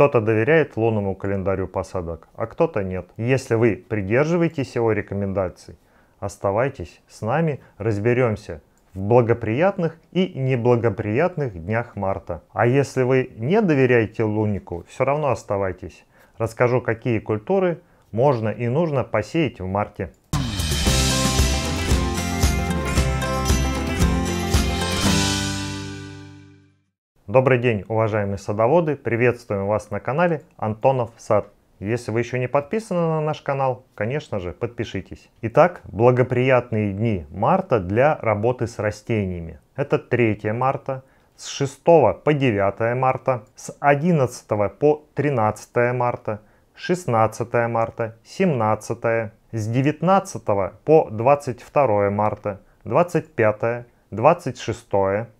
Кто-то доверяет лунному календарю посадок, а кто-то нет. Если вы придерживаетесь его рекомендаций, оставайтесь с нами, разберемся в благоприятных и неблагоприятных днях марта. А если вы не доверяете луннику, все равно оставайтесь. Расскажу, какие культуры можно и нужно посеять в марте. Добрый день, уважаемые садоводы! Приветствуем вас на канале Антонов Сад. Если вы еще не подписаны на наш канал, конечно же, подпишитесь. Итак, благоприятные дни марта для работы с растениями. Это 3 марта, с 6 по 9 марта, с 11 по 13 марта, 16 марта, 17, с 19 по 22 марта, 25, 26,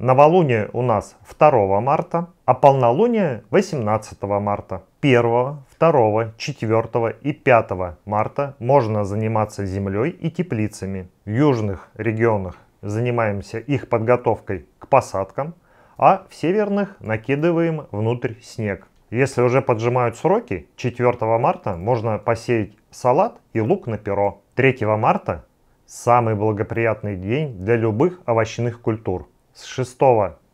Новолуние у нас 2 марта, а полнолуние 18 марта. 1, 2, 4 и 5 марта можно заниматься землей и теплицами. В южных регионах занимаемся их подготовкой к посадкам, а в северных накидываем внутрь снег. Если уже поджимают сроки, 4 марта можно посеять салат и лук на перо. 3 марта – самый благоприятный день для любых овощных культур. С 6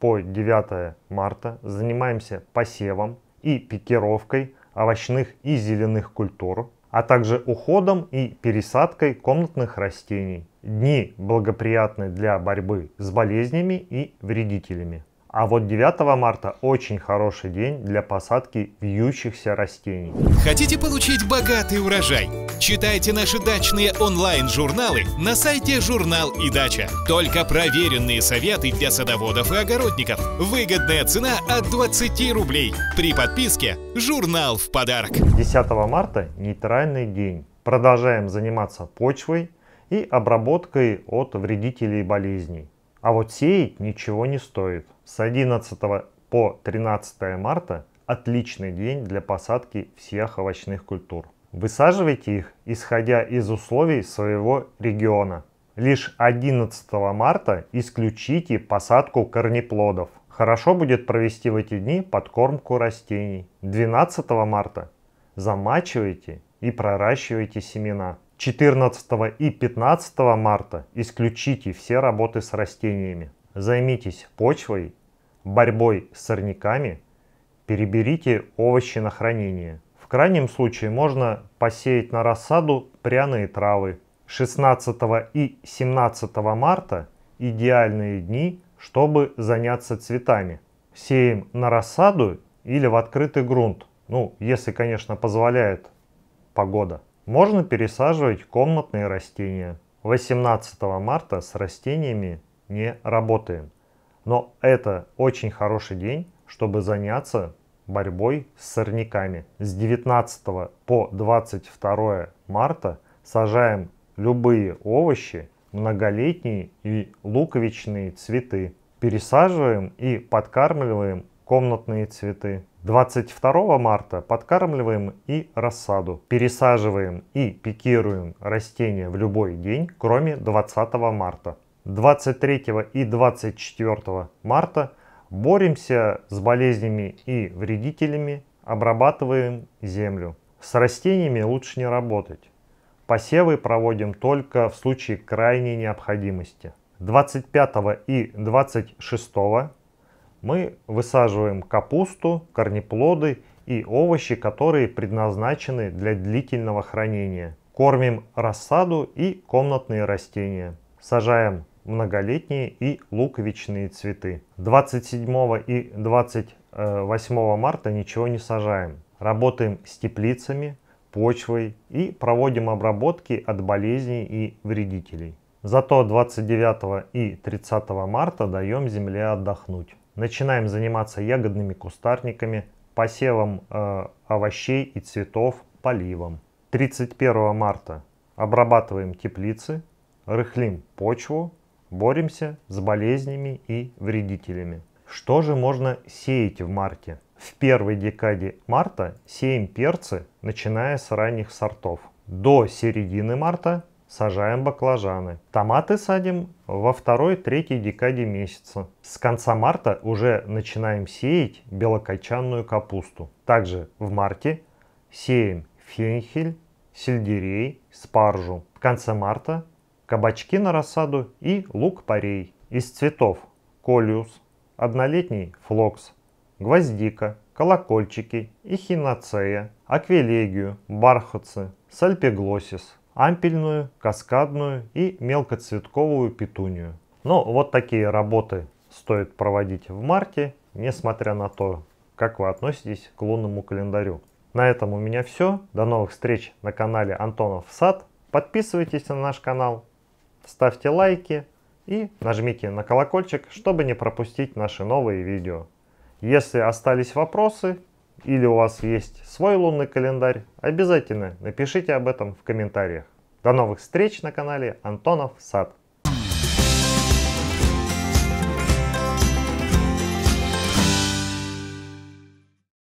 по 9 марта занимаемся посевом и пикировкой овощных и зеленых культур, а также уходом и пересадкой комнатных растений. Дни благоприятны для борьбы с болезнями и вредителями. А вот 9 марта очень хороший день для посадки вьющихся растений. Хотите получить богатый урожай? Читайте наши дачные онлайн-журналы на сайте «Журнал и дача». Только проверенные советы для садоводов и огородников. Выгодная цена от 20 рублей. При подписке «Журнал в подарок». 10 марта – нейтральный день. Продолжаем заниматься почвой и обработкой от вредителей и болезней. А вот сеять ничего не стоит. С 11 по 13 марта отличный день для посадки всех овощных культур. Высаживайте их, исходя из условий своего региона. Лишь 11 марта исключите посадку корнеплодов. Хорошо будет провести в эти дни подкормку растений. 12 марта замачивайте и проращивайте семена. 14 и 15 марта исключите все работы с растениями. Займитесь почвой, борьбой с сорняками, переберите овощи на хранение. В крайнем случае можно посеять на рассаду пряные травы. 16 и 17 марта идеальные дни, чтобы заняться цветами. Сеем на рассаду или в открытый грунт, ну, если, конечно, позволяет погода. Можно пересаживать комнатные растения. 18 марта с растениями не работаем. Но это очень хороший день, чтобы заняться борьбой с сорняками. С 19 по 22 марта сажаем любые овощи, многолетние и луковичные цветы. Пересаживаем и подкармливаем комнатные цветы. 22 марта подкармливаем и рассаду. Пересаживаем и пикируем растения в любой день, кроме 20 марта. 23 и 24 марта боремся с болезнями и вредителями, обрабатываем землю. С растениями лучше не работать. Посевы проводим только в случае крайней необходимости. 25 и 26 мы высаживаем капусту, корнеплоды и овощи, которые предназначены для длительного хранения. Кормим рассаду и комнатные растения. Сажаем многолетние и луковичные цветы. 27 и 28 марта ничего не сажаем. Работаем с теплицами, почвой и проводим обработки от болезней и вредителей. Зато 29 и 30 марта даем земле отдохнуть. Начинаем заниматься ягодными кустарниками, посевом э, овощей и цветов, поливом. 31 марта обрабатываем теплицы, рыхлим почву, Боремся с болезнями и вредителями. Что же можно сеять в марте? В первой декаде марта сеем перцы, начиная с ранних сортов. До середины марта сажаем баклажаны. Томаты садим во второй-третьей декаде месяца. С конца марта уже начинаем сеять белокочанную капусту. Также в марте сеем фенхель, сельдерей, спаржу. В конце марта кабачки на рассаду и лук-порей. Из цветов колюс, однолетний флокс, гвоздика, колокольчики, эхиноцея, аквилегию, бархатцы, сальпеглосис, ампельную, каскадную и мелкоцветковую петунию. Но вот такие работы стоит проводить в марте, несмотря на то, как вы относитесь к лунному календарю. На этом у меня все. До новых встреч на канале Антонов Сад. Подписывайтесь на наш канал, ставьте лайки и нажмите на колокольчик, чтобы не пропустить наши новые видео. Если остались вопросы или у вас есть свой лунный календарь, обязательно напишите об этом в комментариях. До новых встреч на канале Антонов Сад.